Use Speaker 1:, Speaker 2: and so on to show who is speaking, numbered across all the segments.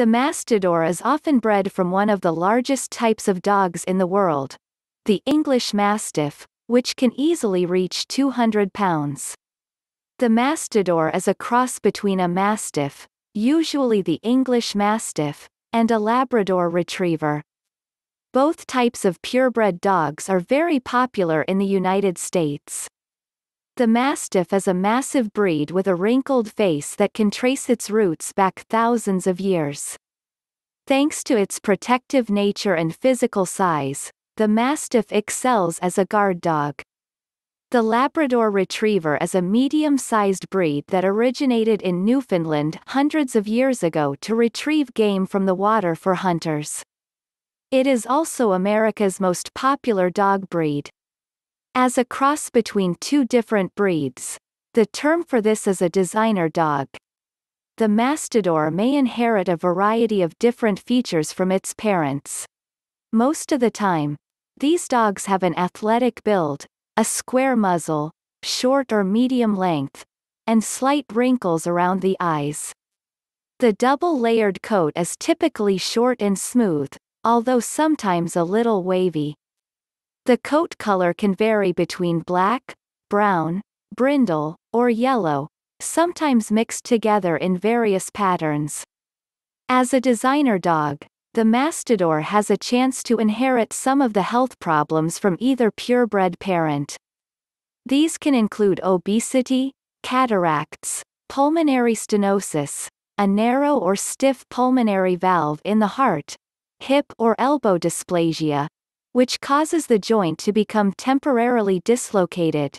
Speaker 1: The Mastador is often bred from one of the largest types of dogs in the world, the English Mastiff, which can easily reach 200 pounds. The Mastador is a cross between a Mastiff, usually the English Mastiff, and a Labrador Retriever. Both types of purebred dogs are very popular in the United States. The Mastiff is a massive breed with a wrinkled face that can trace its roots back thousands of years. Thanks to its protective nature and physical size, the Mastiff excels as a guard dog. The Labrador Retriever is a medium-sized breed that originated in Newfoundland hundreds of years ago to retrieve game from the water for hunters. It is also America's most popular dog breed. As a cross between two different breeds, the term for this is a designer dog. The mastador may inherit a variety of different features from its parents. Most of the time, these dogs have an athletic build, a square muzzle, short or medium length, and slight wrinkles around the eyes. The double-layered coat is typically short and smooth, although sometimes a little wavy. The coat color can vary between black, brown, brindle, or yellow, sometimes mixed together in various patterns. As a designer dog, the Mastador has a chance to inherit some of the health problems from either purebred parent. These can include obesity, cataracts, pulmonary stenosis, a narrow or stiff pulmonary valve in the heart, hip or elbow dysplasia, which causes the joint to become temporarily dislocated.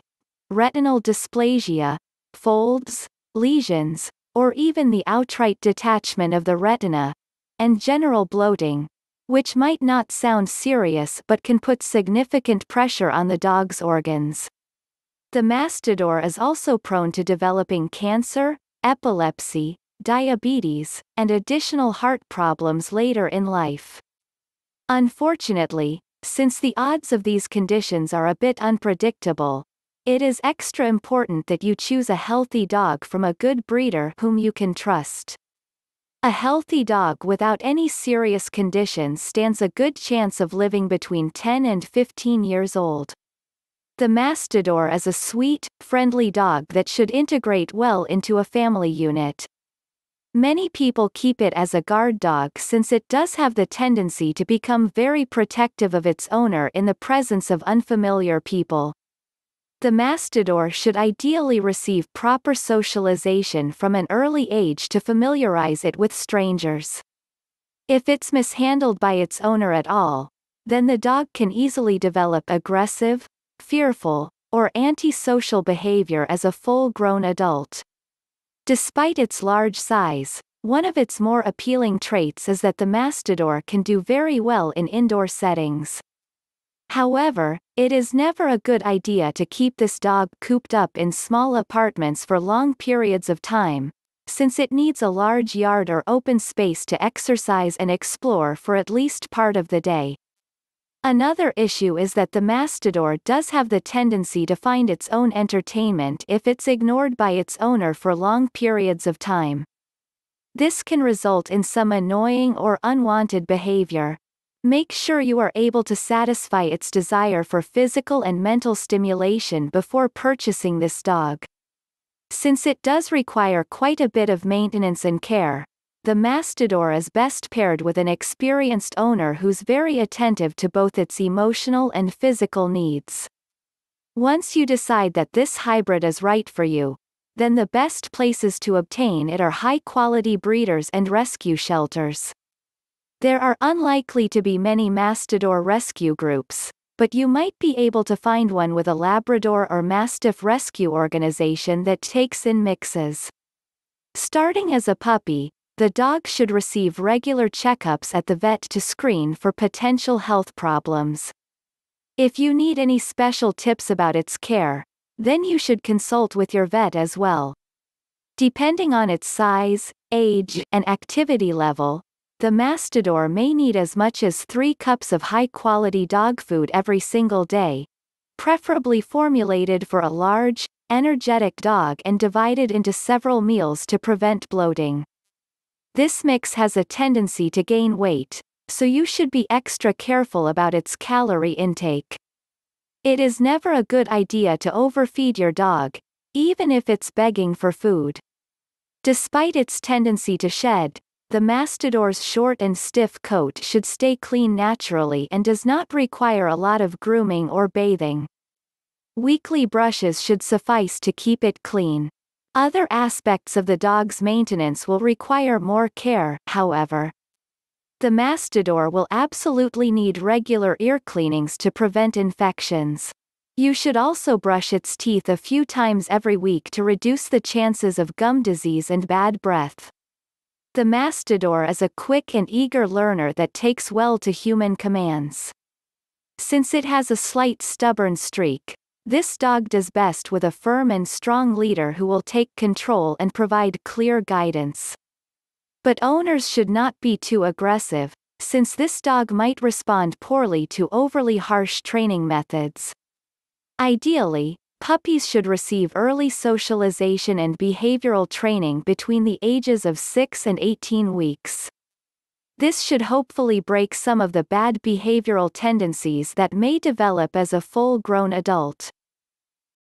Speaker 1: Retinal dysplasia, folds, lesions, or even the outright detachment of the retina, and general bloating, which might not sound serious but can put significant pressure on the dog's organs. The mastador is also prone to developing cancer, epilepsy, diabetes, and additional heart problems later in life. Unfortunately, since the odds of these conditions are a bit unpredictable, it is extra important that you choose a healthy dog from a good breeder whom you can trust. A healthy dog without any serious conditions stands a good chance of living between 10 and 15 years old. The Mastador is a sweet, friendly dog that should integrate well into a family unit. Many people keep it as a guard dog since it does have the tendency to become very protective of its owner in the presence of unfamiliar people. The mastador should ideally receive proper socialization from an early age to familiarize it with strangers. If it's mishandled by its owner at all, then the dog can easily develop aggressive, fearful, or antisocial behavior as a full grown adult. Despite its large size, one of its more appealing traits is that the mastador can do very well in indoor settings. However, it is never a good idea to keep this dog cooped up in small apartments for long periods of time, since it needs a large yard or open space to exercise and explore for at least part of the day. Another issue is that the mastador does have the tendency to find its own entertainment if it's ignored by its owner for long periods of time. This can result in some annoying or unwanted behavior. Make sure you are able to satisfy its desire for physical and mental stimulation before purchasing this dog. Since it does require quite a bit of maintenance and care, the mastador is best paired with an experienced owner who's very attentive to both its emotional and physical needs. Once you decide that this hybrid is right for you, then the best places to obtain it are high-quality breeders and rescue shelters. There are unlikely to be many mastador rescue groups, but you might be able to find one with a Labrador or Mastiff rescue organization that takes in mixes. Starting as a puppy, the dog should receive regular checkups at the vet to screen for potential health problems. If you need any special tips about its care, then you should consult with your vet as well. Depending on its size, age, and activity level, the mastador may need as much as three cups of high quality dog food every single day, preferably formulated for a large, energetic dog and divided into several meals to prevent bloating. This mix has a tendency to gain weight, so you should be extra careful about its calorie intake. It is never a good idea to overfeed your dog, even if it's begging for food. Despite its tendency to shed, the mastodor's short and stiff coat should stay clean naturally and does not require a lot of grooming or bathing. Weekly brushes should suffice to keep it clean. Other aspects of the dog's maintenance will require more care, however. The mastador will absolutely need regular ear cleanings to prevent infections. You should also brush its teeth a few times every week to reduce the chances of gum disease and bad breath. The mastador is a quick and eager learner that takes well to human commands. Since it has a slight stubborn streak, this dog does best with a firm and strong leader who will take control and provide clear guidance. But owners should not be too aggressive, since this dog might respond poorly to overly harsh training methods. Ideally, puppies should receive early socialization and behavioral training between the ages of 6 and 18 weeks. This should hopefully break some of the bad behavioral tendencies that may develop as a full-grown adult.